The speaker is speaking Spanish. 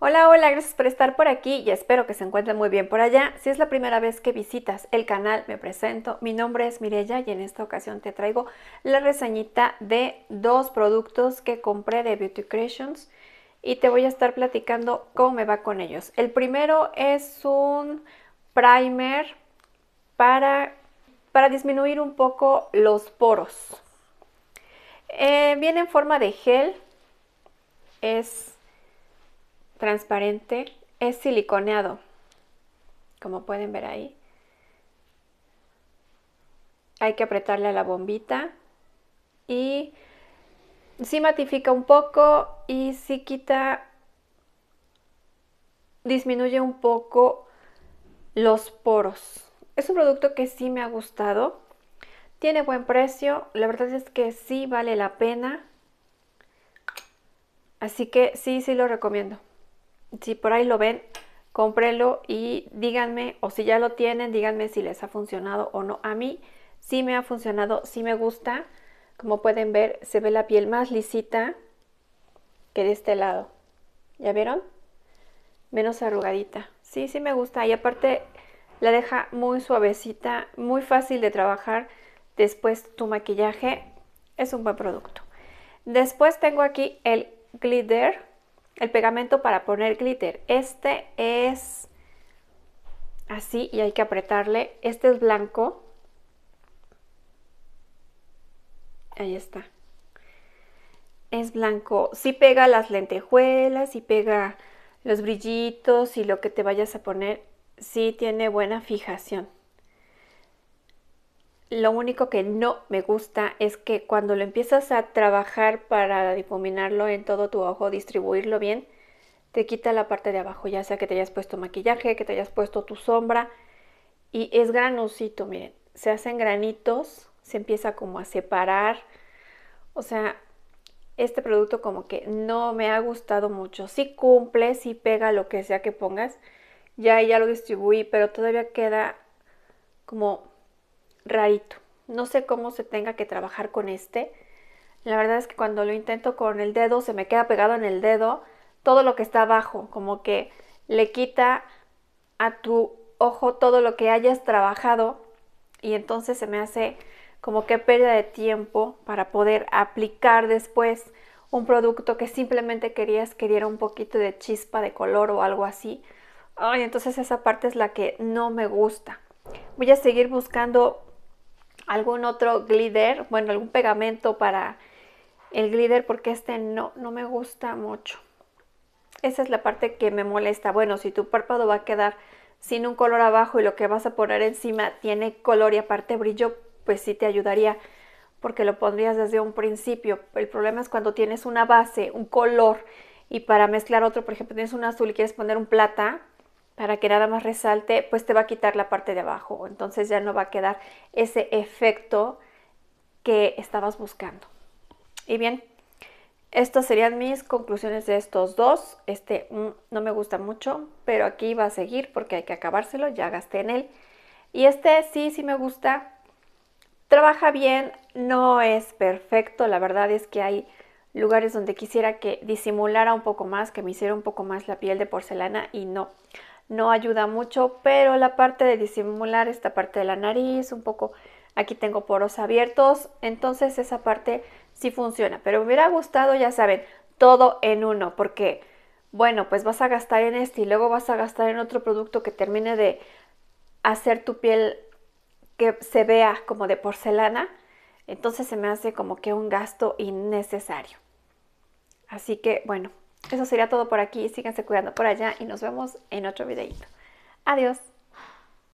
Hola, hola, gracias por estar por aquí y espero que se encuentren muy bien por allá. Si es la primera vez que visitas el canal, me presento. Mi nombre es Mirella y en esta ocasión te traigo la reseñita de dos productos que compré de Beauty Creations y te voy a estar platicando cómo me va con ellos. El primero es un primer para, para disminuir un poco los poros. Eh, viene en forma de gel. Es transparente es siliconeado, como pueden ver ahí. Hay que apretarle a la bombita y si matifica un poco y si quita, disminuye un poco los poros. Es un producto que sí me ha gustado, tiene buen precio, la verdad es que sí vale la pena, así que sí, sí lo recomiendo si por ahí lo ven, cómprenlo y díganme, o si ya lo tienen, díganme si les ha funcionado o no. A mí sí me ha funcionado, sí me gusta. Como pueden ver, se ve la piel más lisita que de este lado. ¿Ya vieron? Menos arrugadita. Sí, sí me gusta. Y aparte la deja muy suavecita, muy fácil de trabajar. Después tu maquillaje es un buen producto. Después tengo aquí el glitter el pegamento para poner glitter. Este es así y hay que apretarle. Este es blanco. Ahí está. Es blanco. Sí pega las lentejuelas, sí pega los brillitos y lo que te vayas a poner. Sí tiene buena fijación. Lo único que no me gusta es que cuando lo empiezas a trabajar para difuminarlo en todo tu ojo, distribuirlo bien, te quita la parte de abajo, ya sea que te hayas puesto maquillaje, que te hayas puesto tu sombra y es granosito, miren, se hacen granitos, se empieza como a separar, o sea, este producto como que no me ha gustado mucho, sí cumple, sí pega lo que sea que pongas, ya, ya lo distribuí, pero todavía queda como rarito. No sé cómo se tenga que trabajar con este. La verdad es que cuando lo intento con el dedo, se me queda pegado en el dedo todo lo que está abajo, como que le quita a tu ojo todo lo que hayas trabajado y entonces se me hace como que pérdida de tiempo para poder aplicar después un producto que simplemente querías que diera un poquito de chispa de color o algo así. Ay, entonces esa parte es la que no me gusta. Voy a seguir buscando algún otro glitter, bueno, algún pegamento para el glitter porque este no, no me gusta mucho. Esa es la parte que me molesta. Bueno, si tu párpado va a quedar sin un color abajo y lo que vas a poner encima tiene color y aparte brillo, pues sí te ayudaría porque lo pondrías desde un principio. El problema es cuando tienes una base, un color y para mezclar otro, por ejemplo, tienes un azul y quieres poner un plata, para que nada más resalte, pues te va a quitar la parte de abajo. Entonces ya no va a quedar ese efecto que estabas buscando. Y bien, estas serían mis conclusiones de estos dos. Este no me gusta mucho, pero aquí va a seguir porque hay que acabárselo, ya gasté en él. Y este sí, sí me gusta. Trabaja bien, no es perfecto. La verdad es que hay lugares donde quisiera que disimulara un poco más, que me hiciera un poco más la piel de porcelana y no no ayuda mucho, pero la parte de disimular esta parte de la nariz, un poco aquí tengo poros abiertos, entonces esa parte sí funciona. Pero me hubiera gustado, ya saben, todo en uno, porque bueno, pues vas a gastar en este y luego vas a gastar en otro producto que termine de hacer tu piel que se vea como de porcelana, entonces se me hace como que un gasto innecesario. Así que bueno, eso sería todo por aquí. Síganse cuidando por allá y nos vemos en otro videito. Adiós.